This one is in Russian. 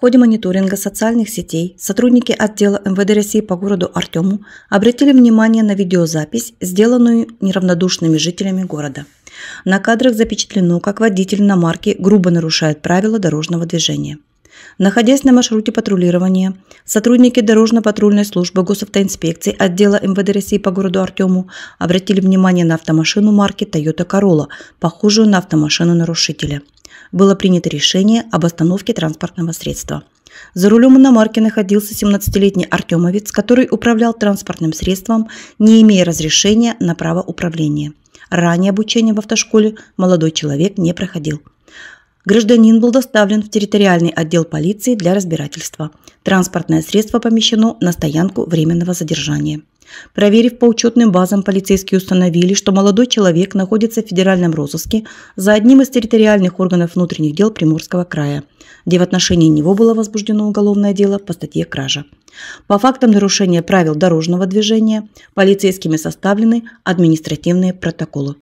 ходе мониторинга социальных сетей сотрудники отдела МВД России по городу Артему обратили внимание на видеозапись, сделанную неравнодушными жителями города. На кадрах запечатлено, как водитель на марке грубо нарушает правила дорожного движения. Находясь на маршруте патрулирования, сотрудники дорожно-патрульной службы госавтоинспекции отдела МВД России по городу Артему обратили внимание на автомашину марки Toyota Corolla, похожую на автомашину нарушителя было принято решение об остановке транспортного средства. За рулем иномарки находился 17-летний Артемовец, который управлял транспортным средством, не имея разрешения на право управления. Ранее обучение в автошколе молодой человек не проходил. Гражданин был доставлен в территориальный отдел полиции для разбирательства. Транспортное средство помещено на стоянку временного задержания. Проверив по учетным базам, полицейские установили, что молодой человек находится в федеральном розыске за одним из территориальных органов внутренних дел Приморского края, где в отношении него было возбуждено уголовное дело по статье «Кража». По фактам нарушения правил дорожного движения полицейскими составлены административные протоколы.